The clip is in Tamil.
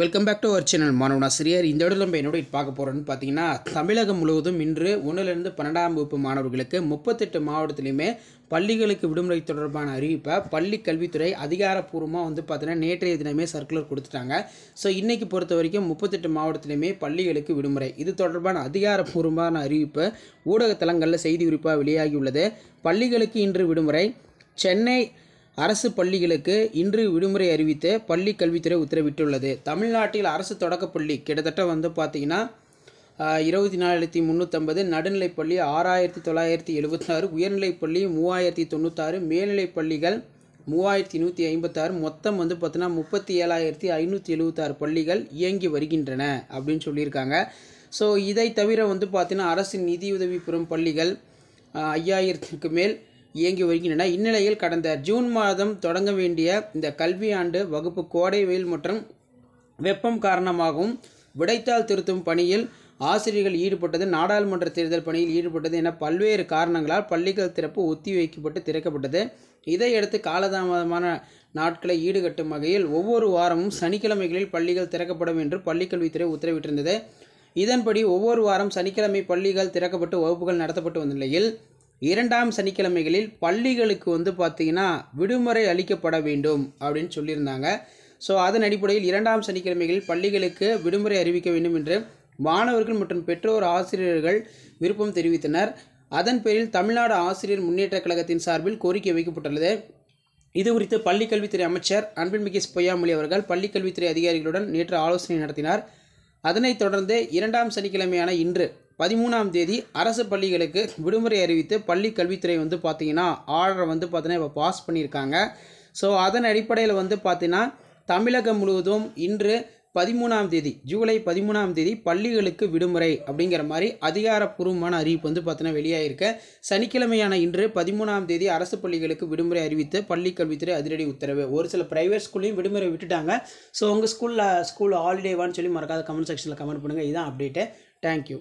welcome back to our channel மாணவனாசிரியர் இந்த இடத்துல நம்ம என்னோட பார்க்க போகிறோன்னு பார்த்தீங்கன்னா தமிழகம் முழுவதும் இன்று ஒன்றிலிருந்து பன்னெண்டாம் வகுப்பு மாணவர்களுக்கு முப்பத்தெட்டு மாவட்டத்திலையுமே பள்ளிகளுக்கு விடுமுறை தொடர்பான அறிவிப்பை பள்ளி கல்வித்துறை அதிகாரப்பூர்வமாக வந்து பார்த்தீங்கன்னா நேற்றைய தினமே சர்க்குலர் கொடுத்துட்டாங்க ஸோ இன்றைக்கி பொறுத்த வரைக்கும் முப்பத்தெட்டு மாவட்டத்திலையுமே பள்ளிகளுக்கு விடுமுறை இது தொடர்பான அதிகாரப்பூர்வமான அறிவிப்பு ஊடகத்தலங்களில் செய்தி குறிப்பாக வெளியாகியுள்ளது பள்ளிகளுக்கு இன்று விடுமுறை சென்னை அரசு பள்ளிகளுக்கு இன்று விடுமுறை அறிவித்து பள்ளி கல்வித்துறை உத்தரவிட்டுள்ளது தமிழ்நாட்டில் அரசு தொடக்கப்பள்ளி கிட்டத்தட்ட வந்து பார்த்திங்கன்னா இருபத்தி நாலாயிரத்தி முந்நூற்றம்பது நடுநிலைப்பள்ளி ஆறாயிரத்தி தொள்ளாயிரத்தி எழுபத்தாறு உயர்நிலைப்பள்ளி மூவாயிரத்தி தொண்ணூத்தாறு மேல்நிலைப்பள்ளிகள் மூவாயிரத்தி நூற்றி ஐம்பத்தாறு மொத்தம் வந்து பார்த்தீங்கன்னா முப்பத்தி ஏழாயிரத்தி ஐநூற்றி எழுபத்தாறு பள்ளிகள் இயங்கி வருகின்றன அப்படின்னு சொல்லியிருக்காங்க ஸோ இதை தவிர வந்து பார்த்திங்கன்னா அரசின் நிதியுதவி பெறும் பள்ளிகள் ஐயாயிரத்துக்கு மேல் இயங்கி வருகின்றன இந்நிலையில் கடந்த ஜூன் மாதம் தொடங்க வேண்டிய இந்த கல்வியாண்டு வகுப்பு கோடை வெயில் மற்றும் வெப்பம் காரணமாகவும் விடைத்தாள் திருத்தும் பணியில் ஆசிரியர்கள் ஈடுபட்டது நாடாளுமன்ற தேர்தல் பணியில் ஈடுபட்டது என பல்வேறு காரணங்களால் பள்ளிகள் திறப்பு ஒத்தி வைக்கப்பட்டு திறக்கப்பட்டது இதையடுத்து காலதாமதமான நாட்களை ஈடுகட்டும் வகையில் ஒவ்வொரு வாரமும் சனிக்கிழமைகளில் பள்ளிகள் திறக்கப்படும் என்று பள்ளிக்கல்வித்துறை உத்தரவிட்டிருந்தது இதன்படி ஒவ்வொரு வாரம் சனிக்கிழமை பள்ளிகள் திறக்கப்பட்டு வகுப்புகள் நடத்தப்பட்டு வந்த நிலையில் இரண்டாம் சனிக்கிழமைகளில் பள்ளிகளுக்கு வந்து பார்த்திங்கன்னா விடுமுறை அளிக்கப்பட வேண்டும் அப்படின்னு சொல்லியிருந்தாங்க ஸோ அதன் அடிப்படையில் இரண்டாம் சனிக்கிழமைகளில் பள்ளிகளுக்கு விடுமுறை அறிவிக்க வேண்டும் என்று மாணவர்கள் மற்றும் பெற்றோர் ஆசிரியர்கள் விருப்பம் தெரிவித்தனர் அதன் பேரில் தமிழ்நாடு ஆசிரியர் முன்னேற்றக் கழகத்தின் சார்பில் கோரிக்கை வைக்கப்பட்டுள்ளது இது குறித்து பள்ளிக்கல்வித்துறை அமைச்சர் அன்பின்மிகு பொய்யாமொழி அவர்கள் பள்ளிக்கல்வித்துறை அதிகாரிகளுடன் நேற்று ஆலோசனை நடத்தினார் அதனைத் தொடர்ந்து இரண்டாம் சனிக்கிழமையான இன்று பதிமூணாம் தேதி அரசு பள்ளிகளுக்கு விடுமுறை அறிவித்து பள்ளி கல்வித்துறை வந்து பார்த்திங்கன்னா ஆர்டரை வந்து பார்த்தீங்கன்னா இப்போ பாஸ் பண்ணியிருக்காங்க ஸோ அதன் அடிப்படையில் வந்து பார்த்திங்கன்னா தமிழகம் முழுவதும் இன்று பதிமூணாம் தேதி ஜூலை பதிமூணாம் தேதி பள்ளிகளுக்கு விடுமுறை அப்படிங்கிற மாதிரி அதிகாரப்பூர்வமான அறிவிப்பு வந்து பார்த்தீங்கன்னா வெளியாகிருக்கு சனிக்கிழமையான இன்று பதிமூணாம் தேதி அரசு பள்ளிகளுக்கு விடுமுறை அறிவித்து பள்ளி கல்வித்துறை அதிரடி உத்தரவு ஒரு சில ப்ரைவேட் ஸ்கூல்லையும் விடுமுறை விட்டுட்டாங்க ஸோ உங்கள் ஸ்கூலில் ஸ்கூல் ஹாலிடேவான்னு சொல்லி மறக்காத கமெண்ட் செக்ஷனில் கமெண்ட் பண்ணுங்கள் இதுதான் அப்டேட்டு தேங்க்யூ